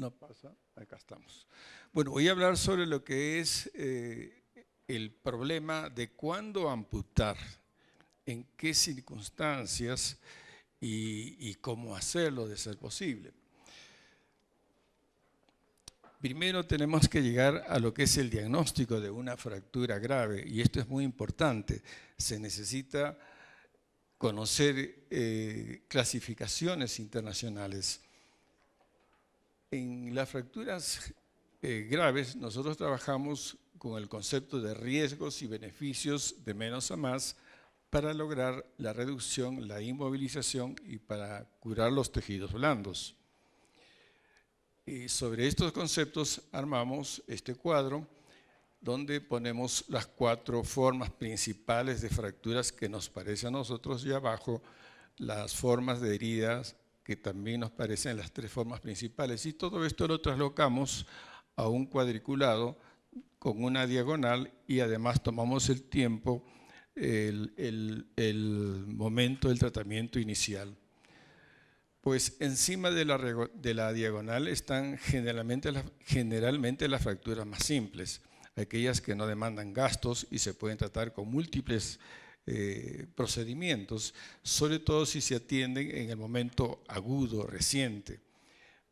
No pasa, acá estamos. Bueno, voy a hablar sobre lo que es eh, el problema de cuándo amputar, en qué circunstancias y, cómo hacerlo de ser posible. Primero tenemos que llegar a lo que es el diagnóstico de una fractura grave y esto es muy importante. Se necesita conocer eh, clasificaciones internacionales en las fracturas eh, graves, nosotros trabajamos con el concepto de riesgos y beneficios de menos a más para lograr la reducción, la inmovilización y para curar los tejidos blandos. sobre estos conceptos armamos este cuadro donde ponemos las cuatro formas principales de fracturas que nos parece a nosotros y abajo las formas de heridas que también nos parecen las tres formas principales. Y todo esto lo traslocamos a un cuadriculado con una diagonal y además tomamos el tiempo, el, momento del tratamiento inicial. Pues encima de la, de la diagonal están generalmente, generalmente las fracturas más simples, aquellas que no demandan gastos y se pueden tratar con múltiples eh, procedimientos, sobre todo si se atienden en el momento agudo, reciente.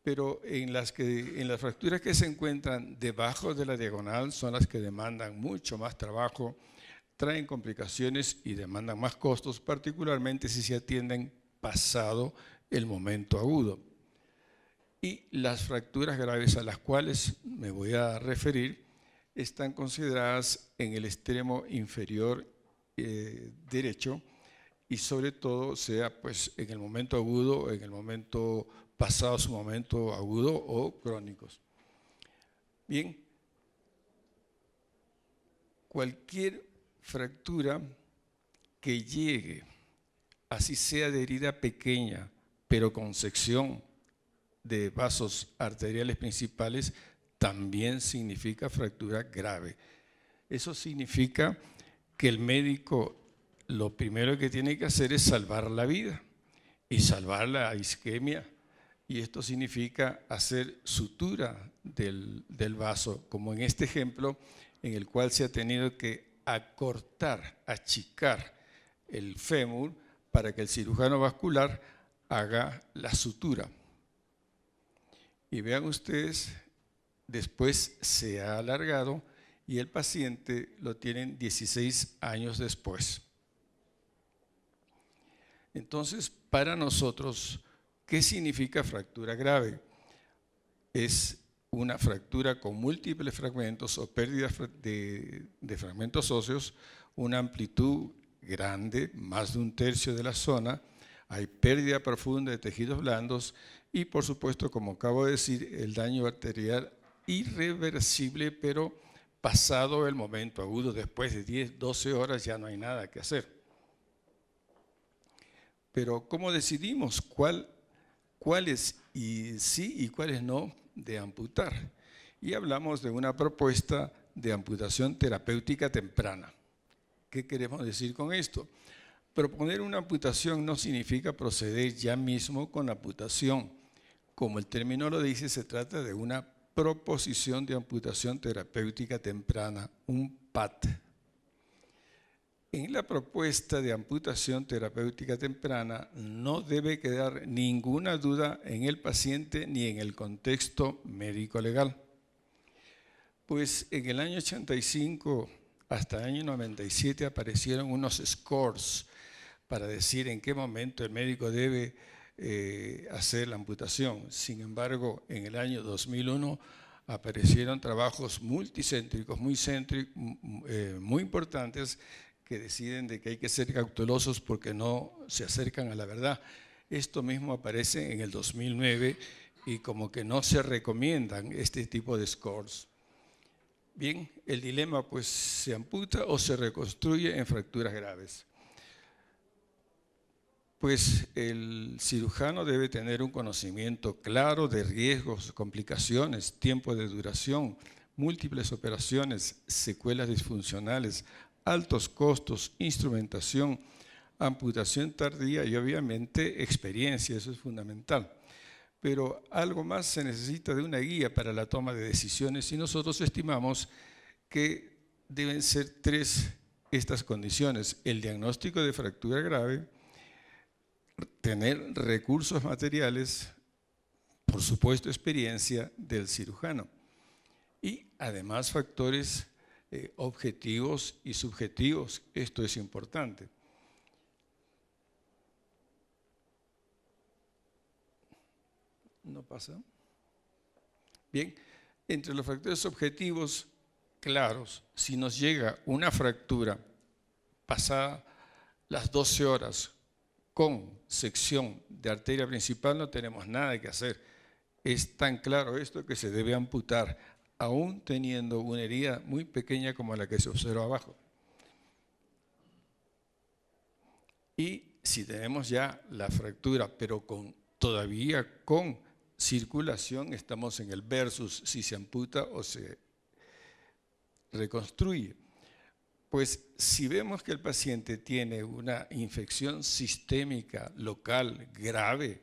Pero en las, que, en las fracturas que se encuentran debajo de la diagonal son las que demandan mucho más trabajo, traen complicaciones y demandan más costos, particularmente si se atienden pasado el momento agudo. Y las fracturas graves a las cuales me voy a referir están consideradas en el extremo inferior eh, derecho y sobre todo sea pues en el momento agudo, en el momento pasado su momento agudo o crónicos. Bien, cualquier fractura que llegue, así sea de herida pequeña, pero con sección de vasos arteriales principales, también significa fractura grave. Eso significa que el médico lo primero que tiene que hacer es salvar la vida y salvar la isquemia. Y esto significa hacer sutura del, del vaso, como en este ejemplo en el cual se ha tenido que acortar, achicar el fémur para que el cirujano vascular haga la sutura. Y vean ustedes, después se ha alargado y el paciente lo tienen 16 años después. Entonces, para nosotros, ¿qué significa fractura grave? Es una fractura con múltiples fragmentos o pérdida de, de fragmentos óseos, una amplitud grande, más de un tercio de la zona, hay pérdida profunda de tejidos blandos y por supuesto, como acabo de decir, el daño arterial irreversible, pero pasado el momento agudo, después de 10, 12 horas ya no hay nada que hacer. Pero ¿cómo decidimos cuál, cuáles y sí y cuáles no de amputar? Y hablamos de una propuesta de amputación terapéutica temprana. ¿Qué queremos decir con esto? Proponer una amputación no significa proceder ya mismo con la amputación. Como el término lo dice, se trata de una proposición de amputación terapéutica temprana, un PAT. En la propuesta de amputación terapéutica temprana no debe quedar ninguna duda en el paciente ni en el contexto médico-legal. Pues en el año 85 hasta el año 97 aparecieron unos scores para decir en qué momento el médico debe eh, hacer la amputación. Sin embargo, en el año 2001 aparecieron trabajos multicéntricos, muy, eh, muy importantes, que deciden de que hay que ser cautelosos porque no se acercan a la verdad. Esto mismo aparece en el 2009 y como que no se recomiendan este tipo de scores. Bien, el dilema pues se amputa o se reconstruye en fracturas graves pues el cirujano debe tener un conocimiento claro de riesgos, complicaciones, tiempo de duración, múltiples operaciones, secuelas disfuncionales, altos costos, instrumentación, amputación tardía y obviamente experiencia, eso es fundamental. Pero algo más se necesita de una guía para la toma de decisiones y nosotros estimamos que deben ser tres estas condiciones, el diagnóstico de fractura grave, tener recursos materiales, por supuesto experiencia del cirujano y además factores eh, objetivos y subjetivos. Esto es importante. No pasa. Bien, entre los factores objetivos claros, si nos llega una fractura pasada las 12 horas con sección de arteria principal no tenemos nada que hacer. Es tan claro esto que se debe amputar, aún teniendo una herida muy pequeña como la que se observa abajo. Y si tenemos ya la fractura, pero con, todavía con circulación, estamos en el versus si se amputa o se reconstruye. Pues si vemos que el paciente tiene una infección sistémica local grave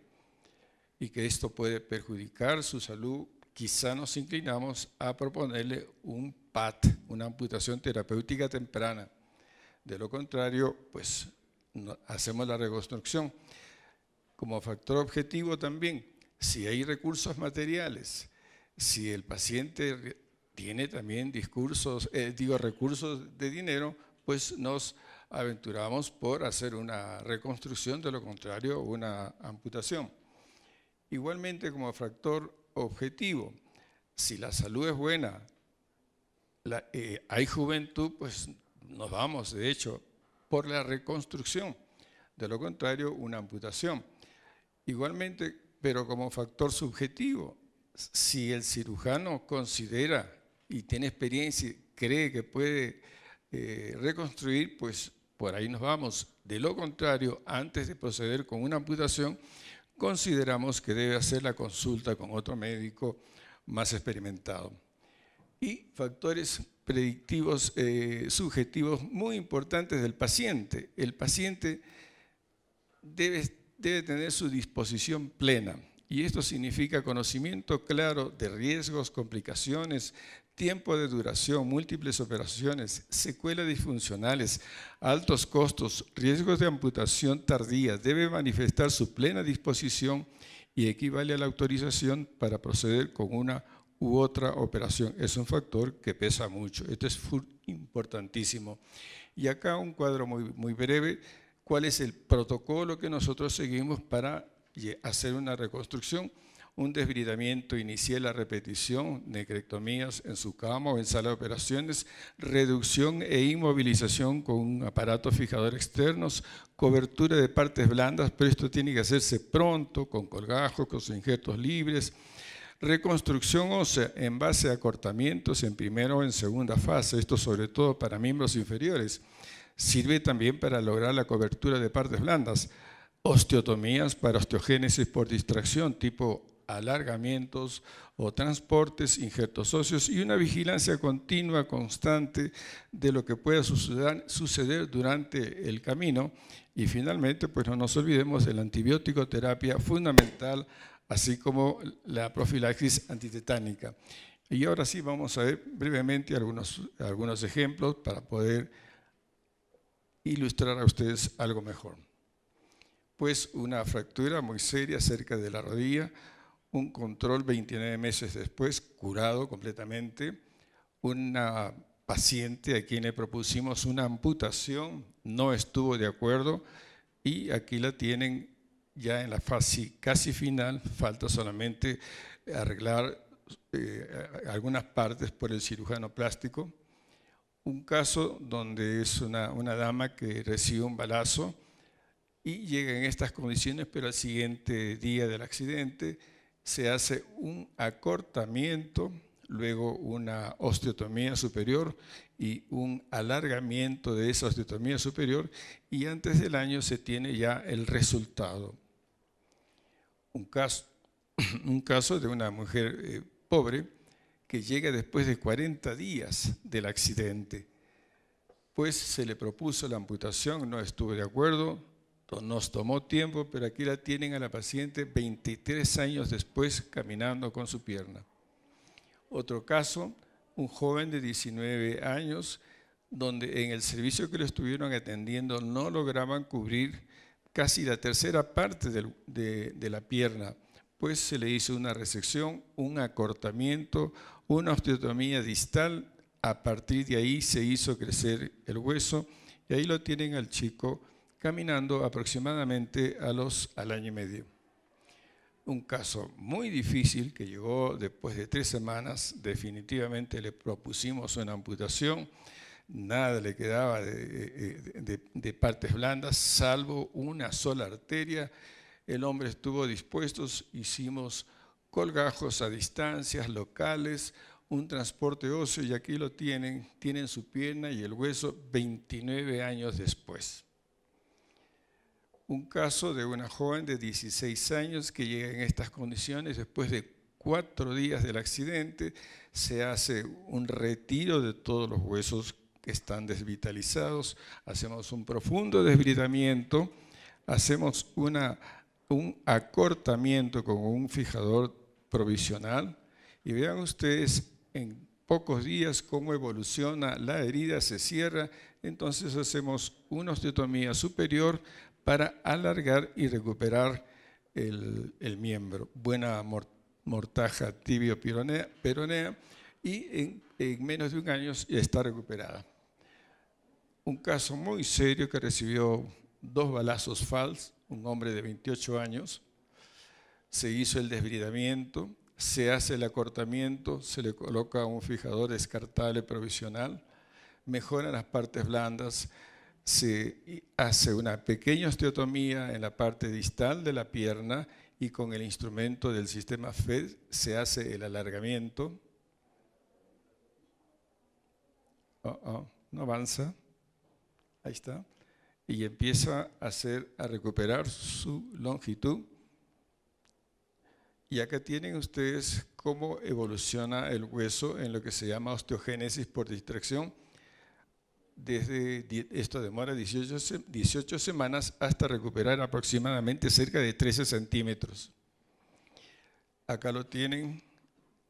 y que esto puede perjudicar su salud, quizá nos inclinamos a proponerle un PAT, una amputación terapéutica temprana. De lo contrario, pues hacemos la reconstrucción. Como factor objetivo también, si hay recursos materiales, si el paciente tiene también discursos, eh, digo, recursos de dinero, pues nos aventuramos por hacer una reconstrucción, de lo contrario, una amputación. Igualmente como factor objetivo, si la salud es buena, eh, hay juventud, pues nos vamos, de hecho, por la reconstrucción, de lo contrario, una amputación. Igualmente, pero como factor subjetivo, si el cirujano considera y tiene experiencia y cree que puede eh, reconstruir, pues por ahí nos vamos. De lo contrario, antes de proceder con una amputación, consideramos que debe hacer la consulta con otro médico más experimentado. Y factores predictivos eh, subjetivos muy importantes del paciente. El paciente debe, debe tener su disposición plena. Y esto significa conocimiento claro de riesgos, complicaciones, tiempo de duración, múltiples operaciones, secuelas disfuncionales, altos costos, riesgos de amputación tardía, debe manifestar su plena disposición y equivale a la autorización para proceder con una u otra operación. Es un factor que pesa mucho. Esto es importantísimo. Y acá un cuadro muy, muy breve, cuál es el protocolo que nosotros seguimos para hacer una reconstrucción un desbridamiento inicial la repetición, necrectomías en su cama o en sala de operaciones, reducción e inmovilización con aparatos fijadores externos, cobertura de partes blandas, pero esto tiene que hacerse pronto, con colgajos, con injertos libres, Reconstrucción ósea en base a acortamientos en primera o en segunda fase, esto sobre todo para miembros inferiores. Sirve también para lograr la cobertura de partes blandas. Osteotomías para osteogénesis por distracción tipo alargamientos o transportes, injertos óseos y una vigilancia continua, constante de lo que pueda suceder, durante el camino. Y finalmente, pues no nos olvidemos de la antibiótico terapia fundamental, así como la profilaxis antitetánica. Y ahora sí vamos a ver brevemente algunos, algunos ejemplos para poder ilustrar a ustedes algo mejor. Pues una fractura muy seria cerca de la rodilla, un control 29 meses después, curado completamente, una paciente a quien le propusimos una amputación, no estuvo de acuerdo y aquí la tienen ya en la fase casi final, falta solamente arreglar eh, algunas partes por el cirujano plástico. Un caso donde es una, una dama que recibe un balazo y llega en estas condiciones, pero al siguiente día del accidente se hace un acortamiento, luego una osteotomía superior y un alargamiento de esa osteotomía superior y antes del año se tiene ya el resultado. Un caso, de una mujer eh, pobre que llega después de 40 días del accidente, pues se le propuso la amputación, no estuvo de acuerdo, nos tomó tiempo, pero aquí la tienen a la paciente 23 años después caminando con su pierna. Otro caso, un joven de 19 años, donde en el servicio que lo estuvieron atendiendo no lograban cubrir casi la tercera parte de, de la pierna, pues se le hizo una resección, un acortamiento, una osteotomía distal, a partir de ahí se hizo crecer el hueso y ahí lo tienen al chico caminando aproximadamente a los, al año y medio. Un caso muy difícil que llegó después de tres semanas, definitivamente le propusimos una amputación, nada le quedaba de, de partes blandas, salvo una sola arteria. El hombre estuvo dispuesto, hicimos colgajos a distancias locales, un transporte óseo y aquí lo tienen, tienen su pierna y el hueso 29 años después un caso de una joven de 16 años que llega en estas condiciones después de cuatro días del accidente, se hace un retiro de todos los huesos que están desvitalizados, hacemos un profundo desbridamiento, hacemos un acortamiento con un fijador provisional y vean ustedes en pocos días cómo evoluciona la herida, se cierra, entonces hacemos una osteotomía superior para alargar y recuperar el, miembro. Buena mortaja tibio-peronea y en, menos de un año está recuperada. Un caso muy serio que recibió dos balazos falsos, un hombre de 28 años, se hizo el desbridamiento, se hace el acortamiento, se le coloca un fijador descartable provisional, mejora las partes blandas, se hace una pequeña osteotomía en la parte distal de la pierna y con el instrumento del sistema FED se hace el alargamiento. Oh, oh, no avanza. Ahí está. Y empieza a, hacer, a recuperar su longitud. Y acá tienen ustedes cómo evoluciona el hueso en lo que se llama osteogénesis por distracción desde esto demora 18, 18 semanas hasta recuperar aproximadamente cerca de 13 centímetros. Acá lo tienen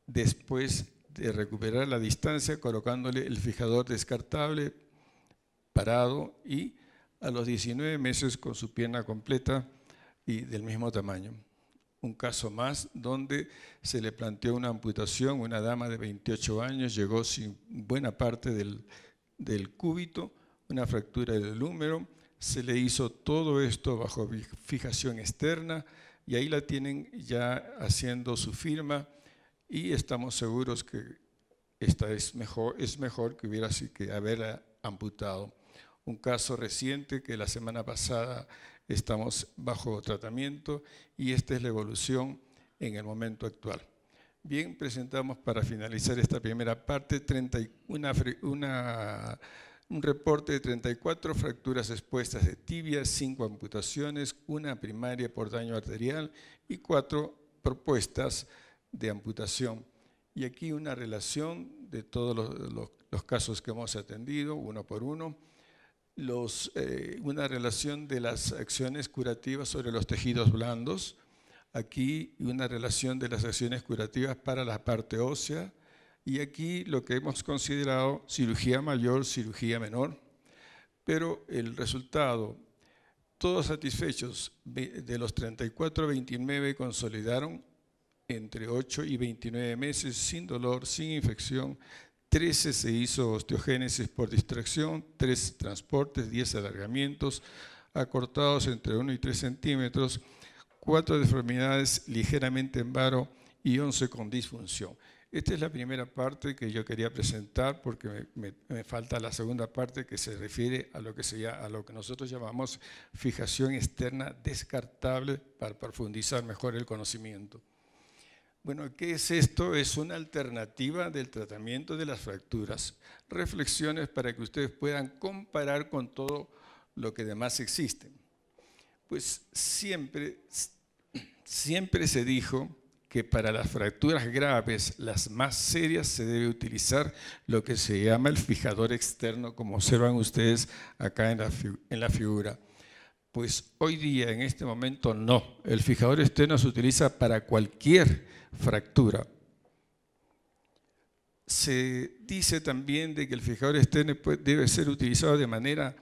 después de recuperar la distancia colocándole el fijador descartable parado y a los 19 meses con su pierna completa y del mismo tamaño. Un caso más donde se le planteó una amputación, una dama de 28 años llegó sin buena parte del del cúbito, una fractura del húmero. Se le hizo todo esto bajo fijación externa y ahí la tienen ya haciendo su firma y estamos seguros que esta es mejor, es mejor que hubiera así que haberla amputado. Un caso reciente que la semana pasada estamos bajo tratamiento y esta es la evolución en el momento actual. Bien, presentamos para finalizar esta primera parte un reporte de 34 fracturas expuestas de tibia, 5 amputaciones, una primaria por daño arterial y 4 propuestas de amputación. Y aquí una relación de todos los, casos que hemos atendido, uno por uno, eh, una relación de las acciones curativas sobre los tejidos blandos, aquí una relación de las acciones curativas para la parte ósea y aquí lo que hemos considerado cirugía mayor, cirugía menor, pero el resultado, todos satisfechos de los 34 29 consolidaron entre 8 y 29 meses sin dolor, sin infección, 13 se hizo osteogénesis por distracción, 3 transportes, 10 alargamientos acortados entre 1 y 3 centímetros, cuatro deformidades ligeramente en varo y 11 con disfunción. Esta es la primera parte que yo quería presentar porque me, falta la segunda parte que se refiere a lo que, sería, a lo que nosotros llamamos fijación externa descartable para profundizar mejor el conocimiento. Bueno, ¿qué es esto? Es una alternativa del tratamiento de las fracturas. Reflexiones para que ustedes puedan comparar con todo lo que demás existe. Pues siempre siempre se dijo que para las fracturas graves, las más serias, se debe utilizar lo que se llama el fijador externo, como observan ustedes acá en la, figura. Pues hoy día, en este momento, no. El fijador externo se utiliza para cualquier fractura. Se dice también de que el fijador externo pues, debe ser utilizado de manera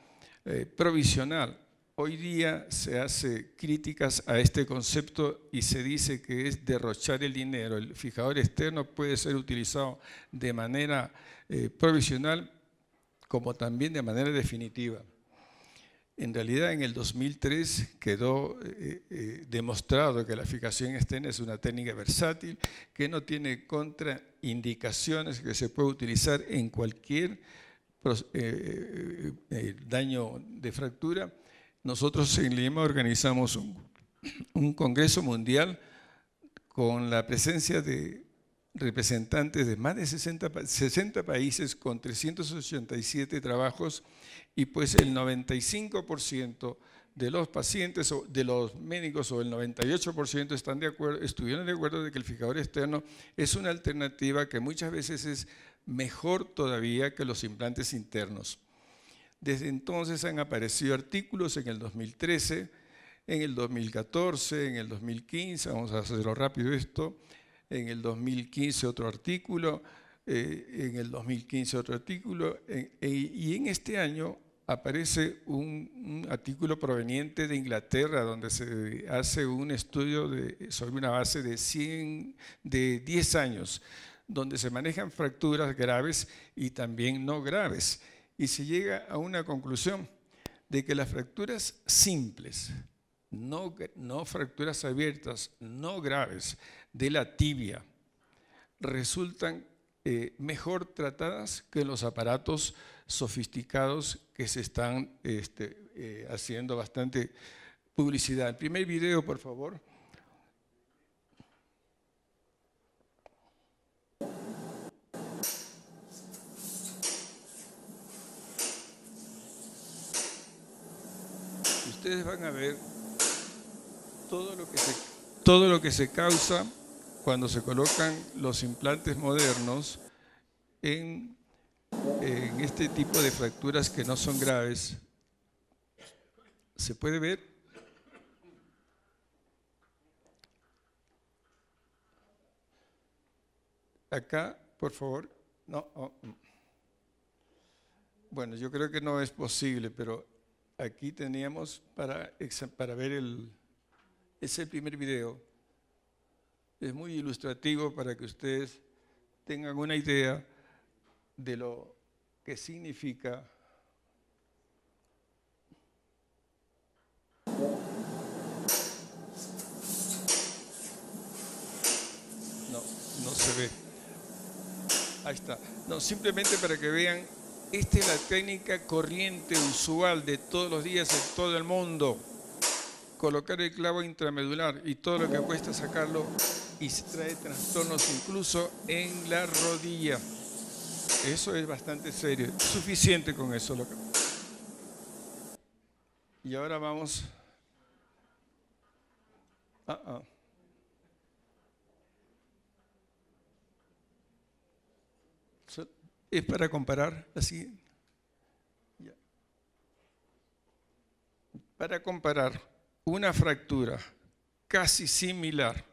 eh, provisional, Hoy día se hace críticas a este concepto y se dice que es derrochar el dinero. El fijador externo puede ser utilizado de manera eh, provisional como también de manera definitiva. En realidad, en el 2003 quedó eh, eh, demostrado que la fijación externa es una técnica versátil que no tiene contraindicaciones, que se puede utilizar en cualquier daño de fractura nosotros en Lima organizamos un, congreso mundial con la presencia de representantes de más de 60, 60, países con 387 trabajos y pues el 95% de los pacientes o de los médicos o el 98% están de acuerdo, estuvieron de acuerdo de que el fijador externo es una alternativa que muchas veces es mejor todavía que los implantes internos. Desde entonces han aparecido artículos en el 2013, en el 2014, en el 2015, vamos a hacerlo rápido esto, en el 2015 eh, otro artículo, en el 2015 otro artículo, y en este año aparece un, artículo proveniente de Inglaterra donde se hace un estudio sobre una base de, 100, de 10 años, donde se manejan fracturas graves y también no graves y se llega a una conclusión de que las fracturas simples, no, fracturas abiertas, no graves, de la tibia, resultan eh, mejor tratadas que los aparatos sofisticados que se están este, eh, haciendo bastante publicidad. El primer video, por favor. ustedes van a ver todo lo que se, todo lo que se causa cuando se colocan los implantes modernos en, este tipo de fracturas que no son graves. ¿Se puede ver? Acá, por favor. No. Oh, mm. Bueno, yo creo que no es posible, pero aquí teníamos para, para ver el, ese primer video. Es muy ilustrativo para que ustedes tengan una idea de lo que significa no, no se ve. Ahí está. No, simplemente para que vean esta es la técnica corriente usual de todos los días en todo el mundo. Colocar el clavo intramedular y todo lo que cuesta sacarlo y se trae trastornos incluso en la rodilla. Eso es bastante serio. Suficiente con eso. Lo Y ahora vamos. a... Ah, ah. es para comparar así. Para comparar una fractura casi similar,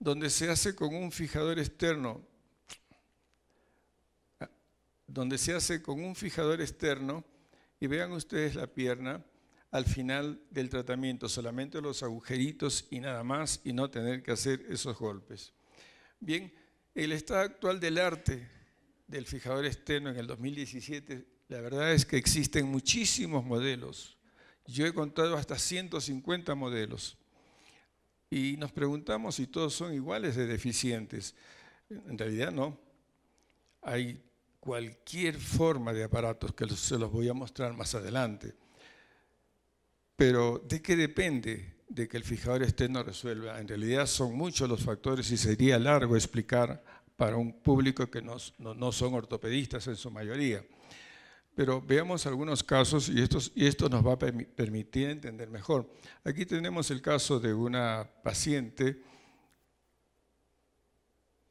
donde se hace con un fijador externo, ah, donde se hace con un fijador externo, y vean ustedes la pierna al final del tratamiento, solamente los agujeritos y nada más, y no tener que hacer esos golpes. Bien, el estado actual del arte del fijador externo en el 2017, la verdad es que existen muchísimos modelos. Yo he contado hasta 150 modelos. Y nos preguntamos si todos son iguales de deficientes. En realidad no. Hay cualquier forma de aparatos que se los voy a mostrar más adelante. Pero ¿de qué depende de que el fijador externo resuelva? En realidad son muchos los factores y sería largo explicar para un público que no, son ortopedistas en su mayoría. Pero veamos algunos casos y, y esto nos va a permitir entender mejor. Aquí tenemos el caso de una paciente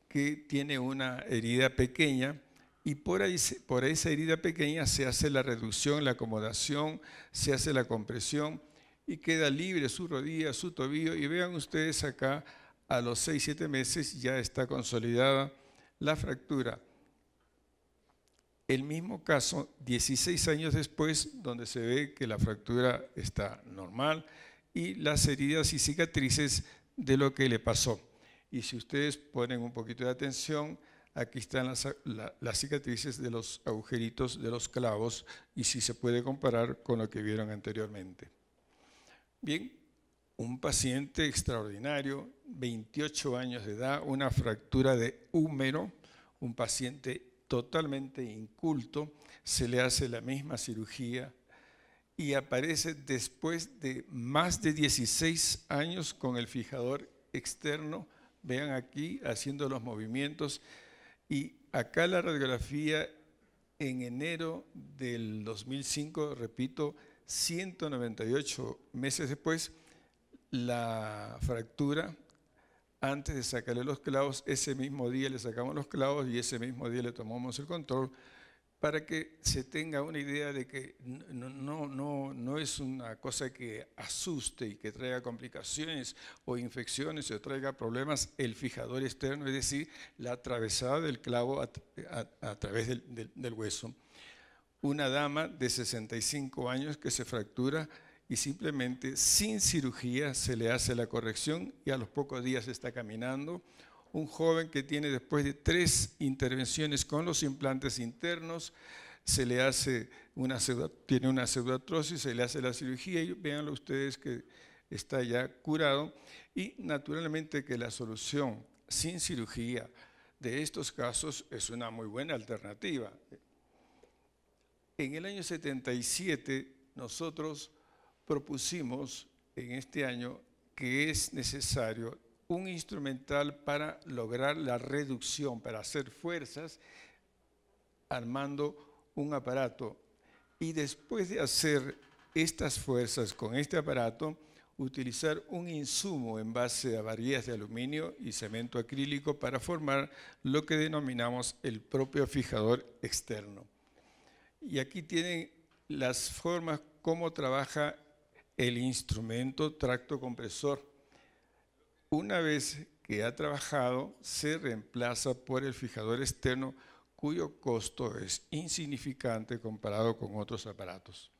que tiene una herida pequeña y por, ahí, por esa herida pequeña se hace la reducción, la acomodación, se hace la compresión y queda libre su rodilla, su tobillo. Y vean ustedes acá a los 6-7 meses ya está consolidada la fractura. El mismo caso 16 años después, donde se ve que la fractura está normal y las heridas y cicatrices de lo que le pasó. Y si ustedes ponen un poquito de atención, aquí están las, cicatrices de los agujeritos de los clavos y si se puede comparar con lo que vieron anteriormente. Bien, un paciente extraordinario, 28 años de edad, una fractura de húmero, un paciente totalmente inculto, se le hace la misma cirugía y aparece después de más de 16 años con el fijador externo, vean aquí, haciendo los movimientos, y acá la radiografía en enero del 2005, repito, 198 meses después, la fractura, antes de sacarle los clavos, ese mismo día le sacamos los clavos y ese mismo día le tomamos el control para que se tenga una idea de que no, no, no, es una cosa que asuste y que traiga complicaciones o infecciones o traiga problemas el fijador externo, es decir, la atravesada del clavo a, través del hueso. Una dama de 65 años que se fractura y simplemente sin cirugía se le hace la corrección y a los pocos días está caminando. Un joven que tiene después de tres intervenciones con los implantes internos, se le hace una tiene una pseudoatrosis, se le hace la cirugía y véanlo ustedes que está ya curado. Y naturalmente que la solución sin cirugía de estos casos es una muy buena alternativa. En el año 77 nosotros propusimos en este año que es necesario un instrumental para lograr la reducción, para hacer fuerzas, armando un aparato. Y después de hacer estas fuerzas con este aparato, utilizar un insumo en base a varillas de aluminio y cemento acrílico para formar lo que denominamos el propio fijador externo. Y aquí tienen las formas como trabaja el instrumento tracto compresor. Una vez que ha trabajado, se reemplaza por el fijador externo cuyo costo es insignificante comparado con otros aparatos.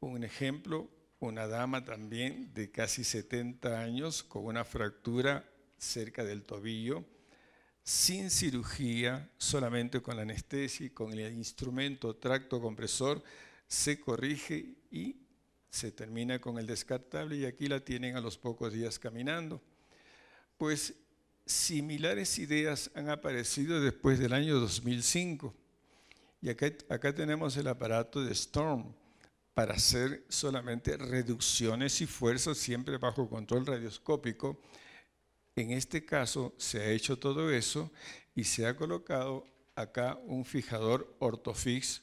Un ejemplo, una dama también de casi 70 años con una fractura cerca del tobillo, sin cirugía, solamente con la anestesia y con el instrumento tracto compresor, se corrige y se termina con el descartable y aquí la tienen a los pocos días caminando. Pues similares ideas han aparecido después del año 2005. Y acá, acá tenemos el aparato de Storm para hacer solamente reducciones y fuerzas siempre bajo control radioscópico. En este caso se ha hecho todo eso y se ha colocado acá un fijador ortofix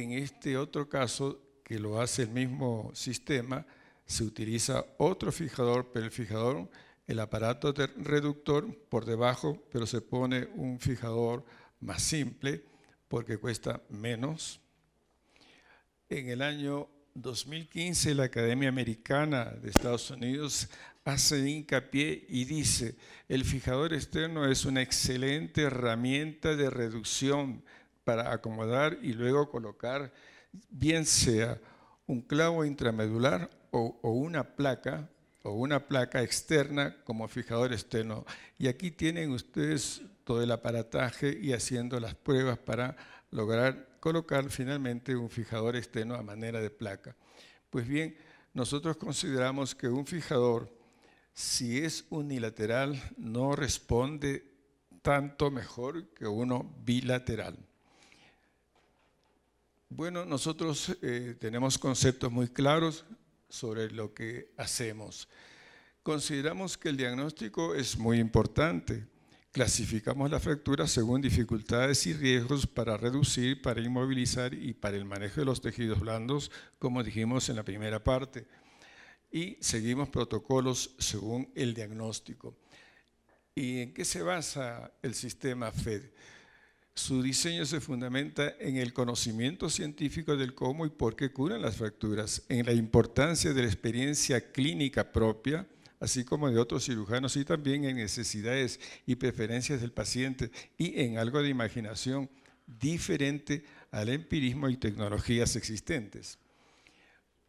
en este otro caso, que lo hace el mismo sistema, se utiliza otro fijador, pero el fijador, el aparato reductor por debajo, pero se pone un fijador más simple porque cuesta menos. En el año 2015 la Academia Americana de Estados Unidos hace hincapié y dice, el fijador externo es una excelente herramienta de reducción para acomodar y luego colocar, bien sea un clavo intramedular o, una placa o una placa externa como fijador esteno. Y aquí tienen ustedes todo el aparataje y haciendo las pruebas para lograr colocar finalmente un fijador esteno a manera de placa. Pues bien, nosotros consideramos que un fijador, si es unilateral, no responde tanto mejor que uno bilateral. Bueno, nosotros eh, tenemos conceptos muy claros sobre lo que hacemos. Consideramos que el diagnóstico es muy importante. Clasificamos la fractura según dificultades y riesgos para reducir, para inmovilizar y para el manejo de los tejidos blandos, como dijimos en la primera parte. Y seguimos protocolos según el diagnóstico. ¿Y en qué se basa el sistema FED? Su diseño se fundamenta en el conocimiento científico del cómo y por qué curan las fracturas, en la importancia de la experiencia clínica propia, así como de otros cirujanos y también en necesidades y preferencias del paciente y en algo de imaginación diferente al empirismo y tecnologías existentes.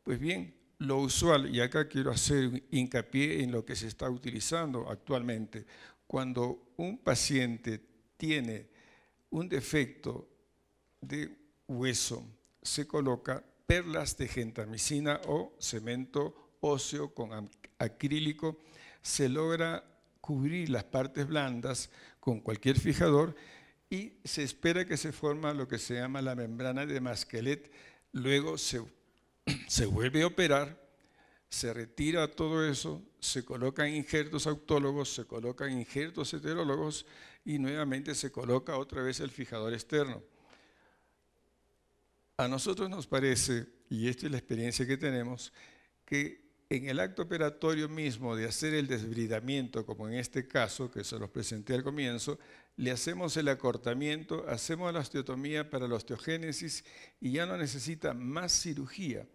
Pues bien, lo usual, y acá quiero hacer hincapié en lo que se está utilizando actualmente, cuando un paciente tiene un defecto de hueso, se coloca perlas de gentamicina o cemento óseo con acrílico, se logra cubrir las partes blandas con cualquier fijador y se espera que se forma lo que se llama la membrana de masquelet. Luego se, se vuelve a operar, se retira todo eso, se colocan injertos autólogos, se colocan injertos heterólogos, y nuevamente se coloca otra vez el fijador externo. A nosotros nos parece, y esta es la experiencia que tenemos, que en el acto operatorio mismo de hacer el desbridamiento, como en este caso que se los presenté al comienzo, le hacemos el acortamiento, hacemos la osteotomía para la osteogénesis y ya no necesita más cirugía.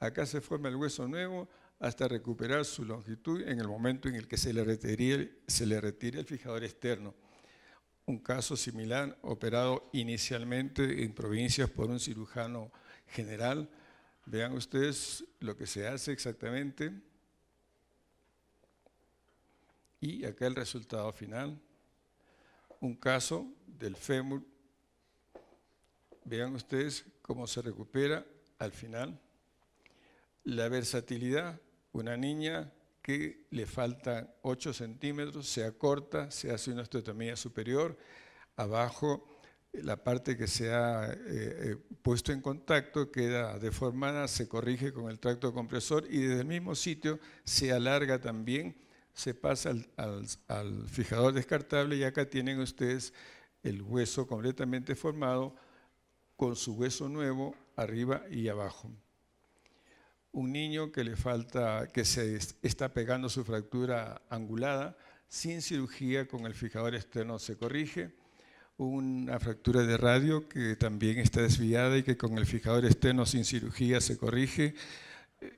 Acá se forma el hueso nuevo hasta recuperar su longitud en el momento en el que se le retire, se le retire el fijador externo un caso similar operado inicialmente en provincias por un cirujano general. Vean ustedes lo que se hace exactamente. Y acá el resultado final. Un caso del fémur. Vean ustedes cómo se recupera al final. La versatilidad. Una niña que le faltan 8 centímetros, se acorta, se hace una osteotomía superior, abajo eh, la parte que se ha eh, eh, puesto en contacto queda deformada, se corrige con el tracto compresor y desde el mismo sitio se alarga también, se pasa al fijador descartable y acá tienen ustedes el hueso completamente formado con su hueso nuevo arriba y abajo un niño que le falta, que se está pegando su fractura angulada, sin cirugía con el fijador externo se corrige, una fractura de radio que también está desviada y que con el fijador externo sin cirugía se corrige,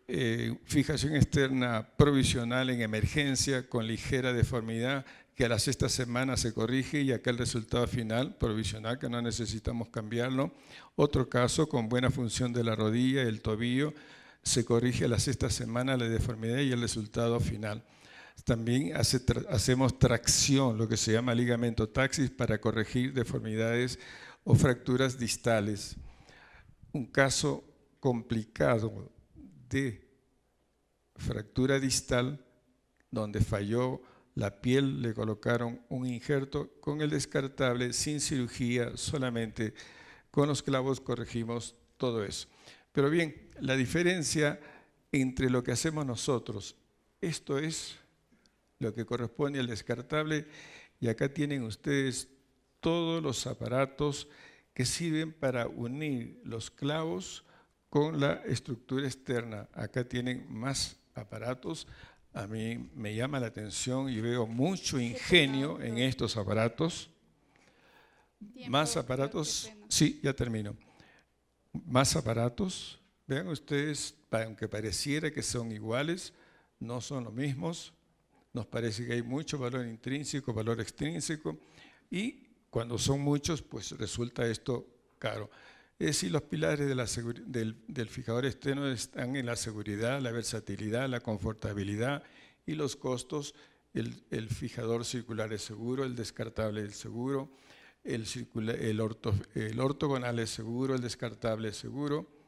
eh, fijación externa provisional en emergencia con ligera deformidad que a las sexta semanas se corrige y acá el resultado final provisional que no necesitamos cambiarlo. Otro caso con buena función de la rodilla, y el tobillo, se corrige a la sexta semana la deformidad y el resultado final. También hacemos tracción, lo que se llama ligamento taxis, para corregir deformidades o fracturas distales. Un caso complicado de fractura distal, donde falló la piel, le colocaron un injerto con el descartable, sin cirugía, solamente con los clavos corregimos todo eso. Pero bien, la diferencia entre lo que hacemos nosotros. Esto es lo que corresponde al descartable y acá tienen ustedes todos los aparatos que sirven para unir los clavos con la estructura externa. Acá tienen más aparatos. A mí me llama la atención y veo mucho ingenio en estos aparatos. Más aparatos. Sí, ya termino. Más aparatos Vean ustedes, aunque pareciera que son iguales, no son los mismos. Nos parece que hay mucho valor intrínseco, valor extrínseco, y cuando son muchos, pues resulta esto caro. Es decir, los pilares del, fijador externo están en la seguridad, la versatilidad, la confortabilidad y los costos. El, fijador circular es seguro, el descartable es seguro, el ortogonal es seguro, el descartable es seguro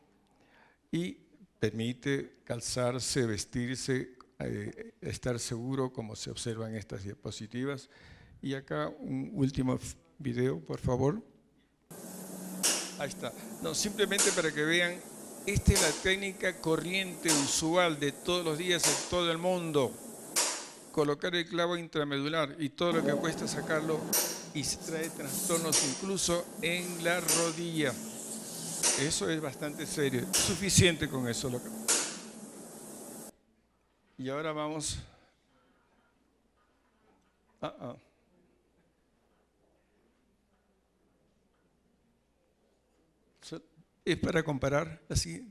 y permite calzarse, vestirse, eh, estar seguro como se observa en estas diapositivas. Y acá un último video, por favor. Ahí está. No, simplemente para que vean, esta es la técnica corriente usual de todos los días en todo el mundo. Colocar el clavo intramedular y todo lo que cuesta sacarlo y se trae trastornos incluso en la rodilla. Eso es bastante serio. Suficiente con eso. Lo que... Y ahora vamos... Ah, ah. Es para comparar así?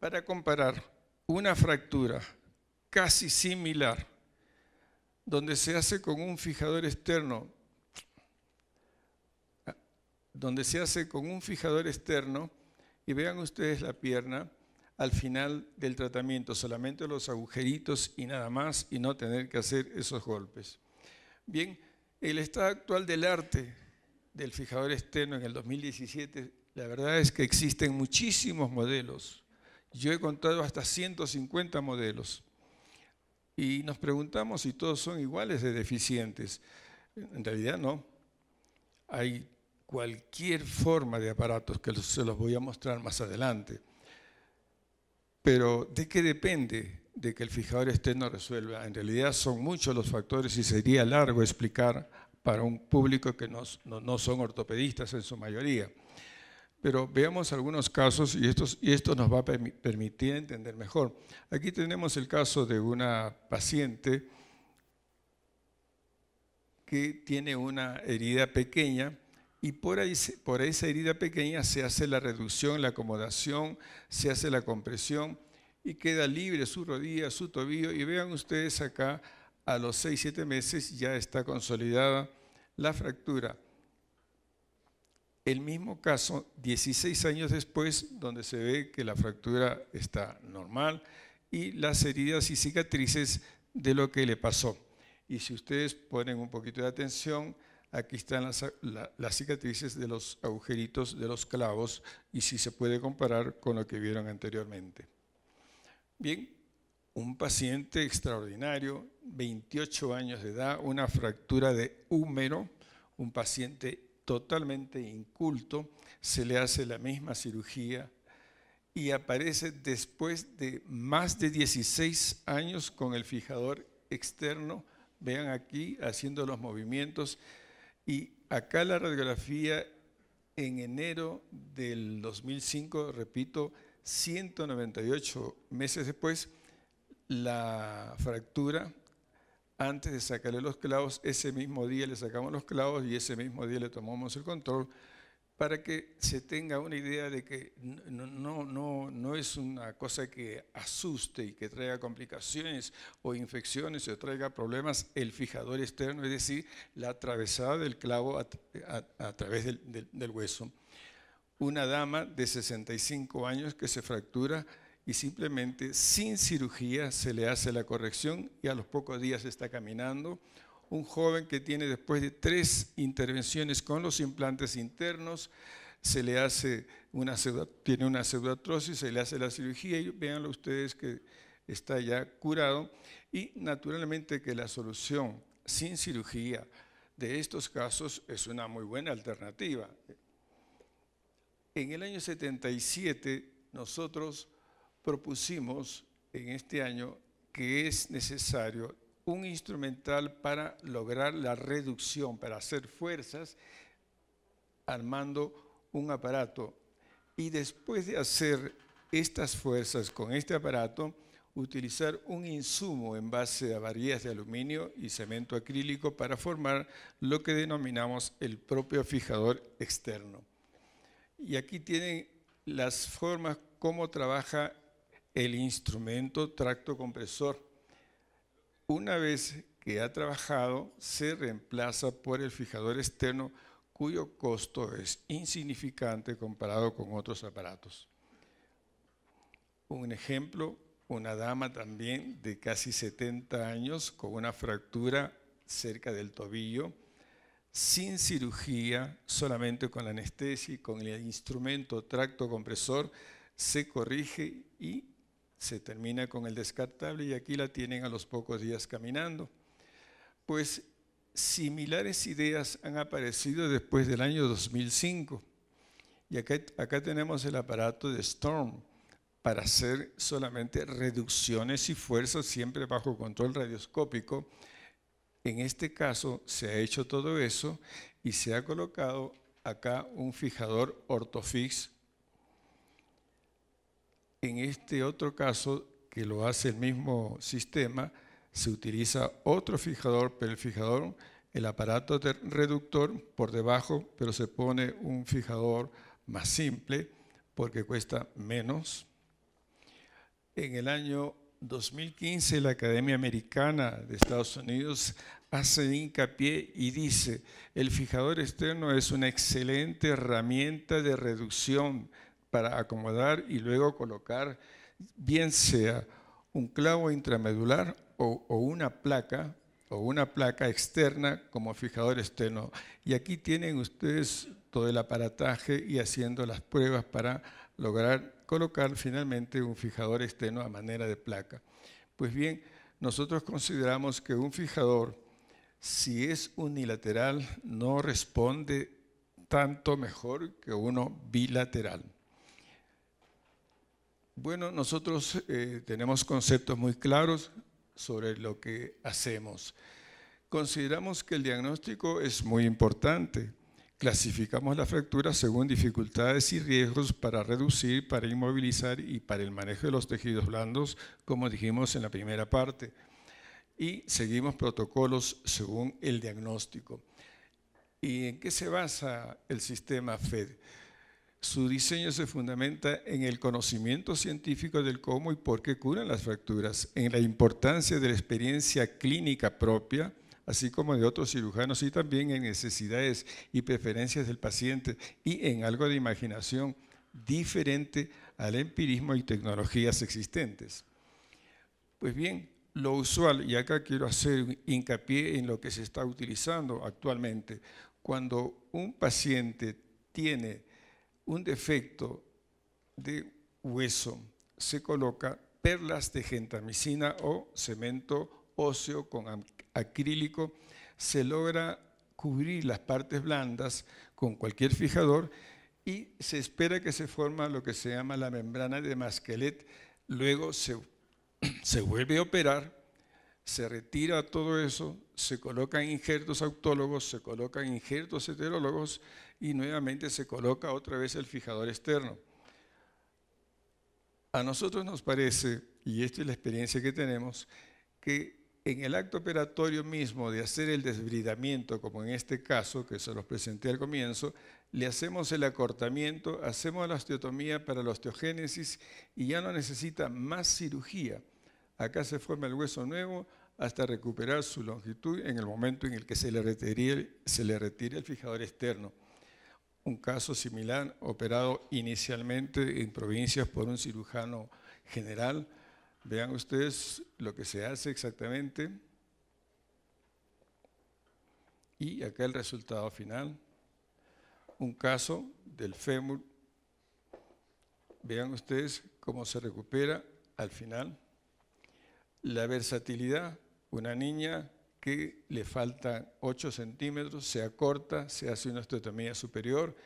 Para comparar una fractura casi similar, donde se hace con un fijador externo donde se hace con un fijador externo y vean ustedes la pierna al final del tratamiento, solamente los agujeritos y nada más y no tener que hacer esos golpes. Bien, el estado actual del arte del fijador externo en el 2017, la verdad es que existen muchísimos modelos. Yo he contado hasta 150 modelos y nos preguntamos si todos son iguales de deficientes. En realidad no. Hay cualquier forma de aparatos, que se los voy a mostrar más adelante. Pero ¿de qué depende de que el fijador externo resuelva? En realidad son muchos los factores y sería largo explicar para un público que no, son ortopedistas en su mayoría. Pero veamos algunos casos y, y esto nos va a permitir entender mejor. Aquí tenemos el caso de una paciente que tiene una herida pequeña y por, esa herida pequeña se hace la reducción, la acomodación, se hace la compresión y queda libre su rodilla, su tobillo. Y vean ustedes acá, a los 6-7 meses ya está consolidada la fractura. El mismo caso, 16 años después, donde se ve que la fractura está normal y las heridas y cicatrices de lo que le pasó. Y si ustedes ponen un poquito de atención, Aquí están las, cicatrices de los agujeritos de los clavos y si se puede comparar con lo que vieron anteriormente. Bien, un paciente extraordinario, 28 años de edad, una fractura de húmero, un paciente totalmente inculto, se le hace la misma cirugía y aparece después de más de 16 años con el fijador externo, vean aquí haciendo los movimientos y acá la radiografía en enero del 2005, repito, 198 meses después, la fractura, antes de sacarle los clavos, ese mismo día le sacamos los clavos y ese mismo día le tomamos el control para que se tenga una idea de que no, no, no, es una cosa que asuste y que traiga complicaciones o infecciones o traiga problemas el fijador externo, es decir, la atravesada del clavo a, través del, del hueso. Una dama de 65 años que se fractura y simplemente sin cirugía se le hace la corrección y a los pocos días está caminando un joven que tiene después de tres intervenciones con los implantes internos, se le hace tiene una pseudoatrosis, se le hace la cirugía y véanlo ustedes que está ya curado. Y naturalmente que la solución sin cirugía de estos casos es una muy buena alternativa. En el año 77 nosotros propusimos en este año que es necesario un instrumental para lograr la reducción, para hacer fuerzas, armando un aparato. Y después de hacer estas fuerzas con este aparato, utilizar un insumo en base a varillas de aluminio y cemento acrílico para formar lo que denominamos el propio fijador externo. Y aquí tienen las formas cómo trabaja el instrumento tracto compresor una vez que ha trabajado, se reemplaza por el fijador externo cuyo costo es insignificante comparado con otros aparatos. Un ejemplo, una dama también de casi 70 años con una fractura cerca del tobillo, sin cirugía, solamente con la anestesia y con el instrumento tracto compresor, se corrige y se termina con el descartable y aquí la tienen a los pocos días caminando. Pues similares ideas han aparecido después del año 2005. Y acá, acá tenemos el aparato de Storm para hacer solamente reducciones y fuerzas siempre bajo control radioscópico. En este caso se ha hecho todo eso y se ha colocado acá un fijador ortofix en este otro caso, que lo hace el mismo sistema, se utiliza otro fijador, pero el fijador, el aparato reductor por debajo, pero se pone un fijador más simple porque cuesta menos. En el año 2015 la Academia Americana de Estados Unidos hace hincapié y dice, el fijador externo es una excelente herramienta de reducción para acomodar y luego colocar, bien sea un clavo intramedular o, una placa o una placa externa como fijador esteno. Y aquí tienen ustedes todo el aparataje y haciendo las pruebas para lograr colocar finalmente un fijador esteno a manera de placa. Pues bien, nosotros consideramos que un fijador, si es unilateral, no responde tanto mejor que uno bilateral. Bueno, nosotros eh, tenemos conceptos muy claros sobre lo que hacemos. Consideramos que el diagnóstico es muy importante. Clasificamos la fractura según dificultades y riesgos para reducir, para inmovilizar y para el manejo de los tejidos blandos, como dijimos en la primera parte. Y seguimos protocolos según el diagnóstico. ¿Y en qué se basa el sistema FED? Su diseño se fundamenta en el conocimiento científico del cómo y por qué curan las fracturas, en la importancia de la experiencia clínica propia, así como de otros cirujanos, y también en necesidades y preferencias del paciente y en algo de imaginación diferente al empirismo y tecnologías existentes. Pues bien, lo usual, y acá quiero hacer hincapié en lo que se está utilizando actualmente, cuando un paciente tiene un defecto de hueso se coloca perlas de gentamicina o cemento óseo con acrílico, se logra cubrir las partes blandas con cualquier fijador y se espera que se forma lo que se llama la membrana de masquelet. Luego se, se vuelve a operar, se retira todo eso, se colocan injertos autólogos, se colocan injertos heterólogos y nuevamente se coloca otra vez el fijador externo. A nosotros nos parece, y esta es la experiencia que tenemos, que en el acto operatorio mismo de hacer el desbridamiento, como en este caso, que se los presenté al comienzo, le hacemos el acortamiento, hacemos la osteotomía para la osteogénesis y ya no necesita más cirugía. Acá se forma el hueso nuevo hasta recuperar su longitud en el momento en el que se le retire, se le retire el fijador externo un caso similar operado inicialmente en provincias por un cirujano general. Vean ustedes lo que se hace exactamente y acá el resultado final. Un caso del fémur. Vean ustedes cómo se recupera al final. La versatilidad, una niña que le faltan 8 centímetros, se acorta, se hace una osteotomía superior,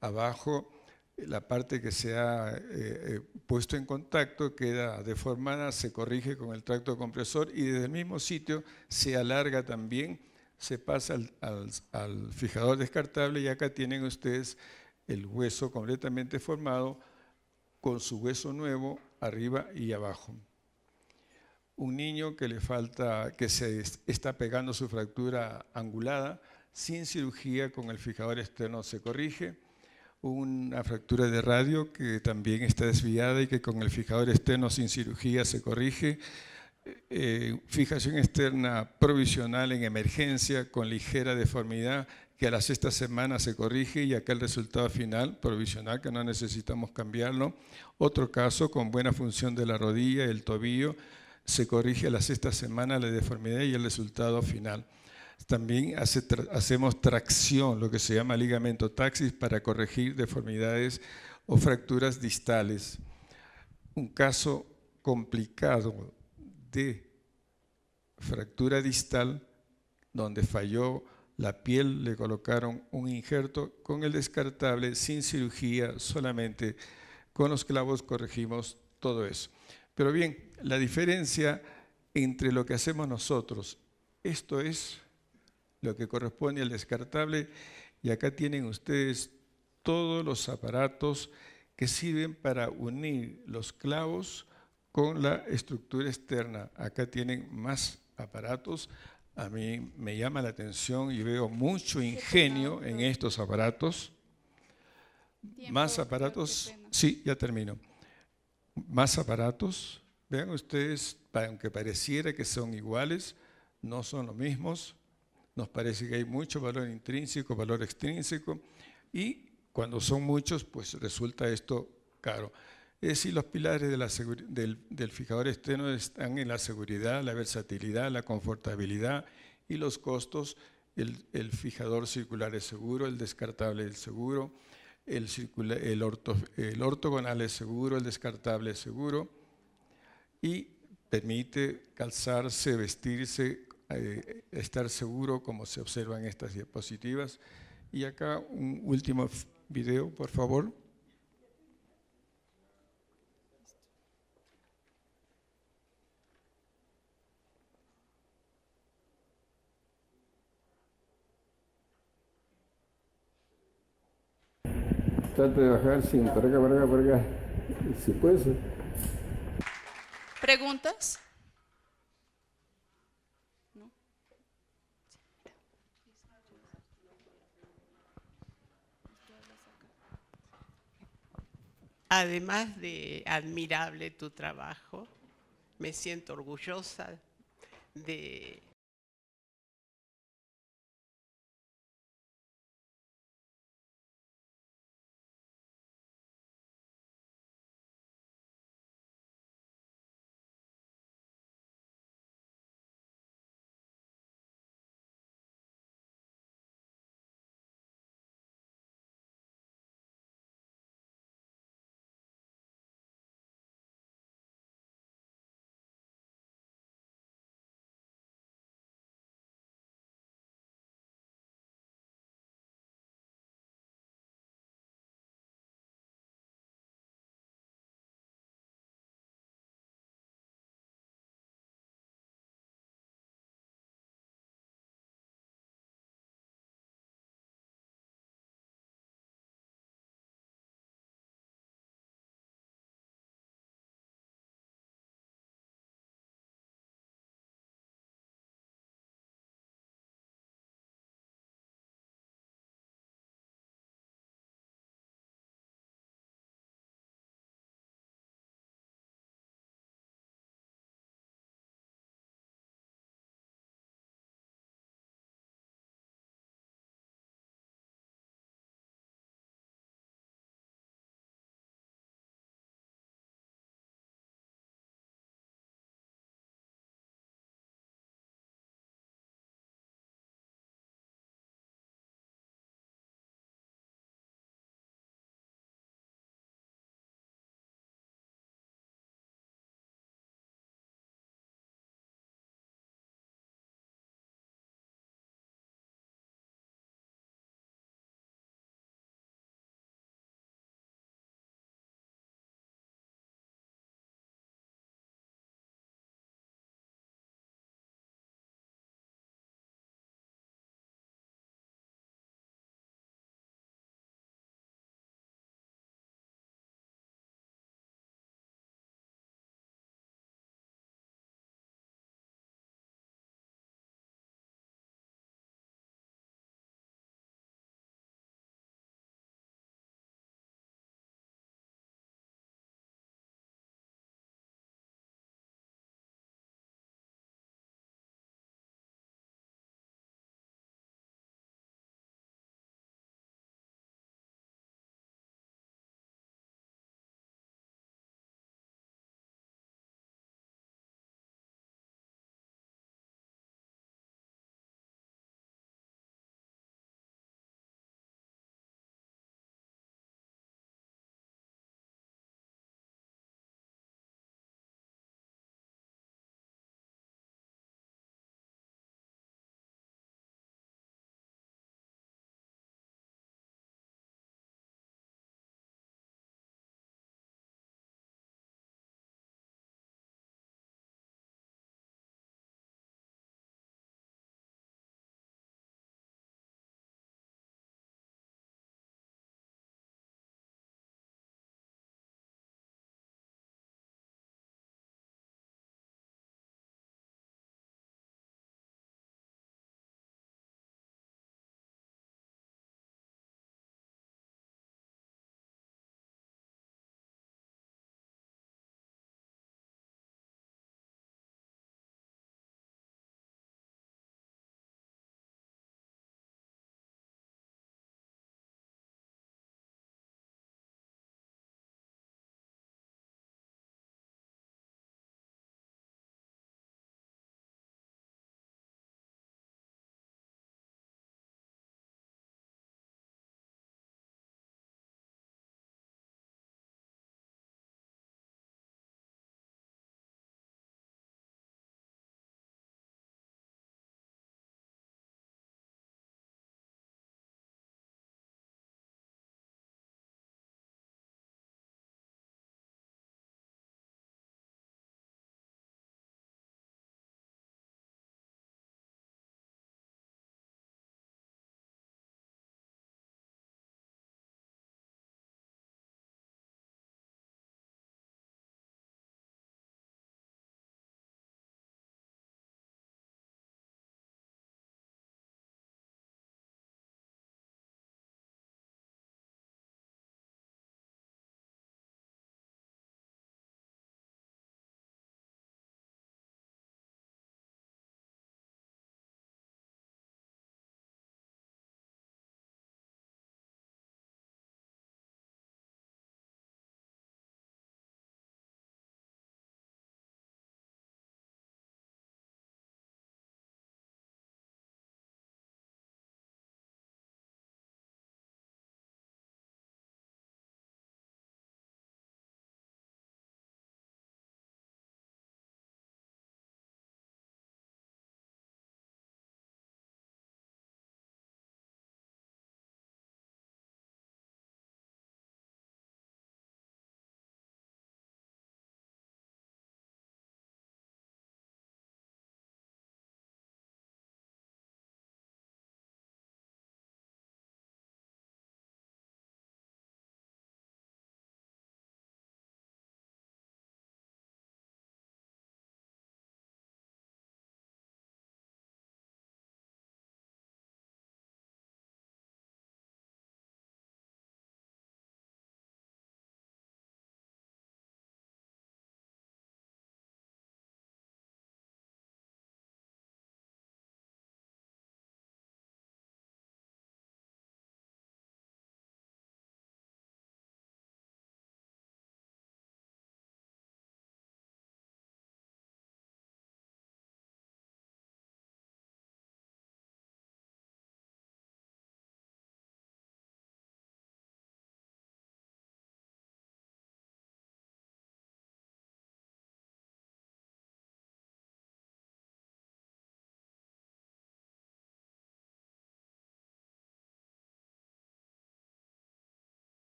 abajo eh, la parte que se ha eh, eh, puesto en contacto queda deformada, se corrige con el tracto compresor y desde el mismo sitio se alarga también, se pasa al fijador descartable y acá tienen ustedes el hueso completamente formado con su hueso nuevo arriba y abajo un niño que le falta, que se está pegando su fractura angulada, sin cirugía con el fijador externo se corrige, una fractura de radio que también está desviada y que con el fijador externo sin cirugía se corrige, eh, fijación externa provisional en emergencia con ligera deformidad que a la sexta semana se corrige y acá el resultado final provisional que no necesitamos cambiarlo. Otro caso con buena función de la rodilla, y el tobillo, se corrige a la sexta semana la deformidad y el resultado final. También hacemos tracción, lo que se llama ligamento taxis, para corregir deformidades o fracturas distales. Un caso complicado de fractura distal, donde falló la piel, le colocaron un injerto con el descartable, sin cirugía, solamente con los clavos corregimos todo eso. Pero bien, la diferencia entre lo que hacemos nosotros. Esto es lo que corresponde al descartable y acá tienen ustedes todos los aparatos que sirven para unir los clavos con la estructura externa. Acá tienen más aparatos. A mí me llama la atención y veo mucho ingenio en estos aparatos. Más aparatos. Sí, ya termino. Más aparatos Vean ustedes, aunque pareciera que son iguales, no son los mismos. Nos parece que hay mucho valor intrínseco, valor extrínseco, y cuando son muchos, pues resulta esto caro. Es decir, los pilares del, fijador externo están en la seguridad, la versatilidad, la confortabilidad y los costos. El, fijador circular es seguro, el descartable es seguro, el ortogonal es seguro, el descartable es seguro y permite calzarse, vestirse, eh, estar seguro como se observa en estas diapositivas. Y acá un último video, por favor. Trata de bajar sin para acá, para acá, acá, si puede ¿Preguntas? Además de admirable tu trabajo, me siento orgullosa de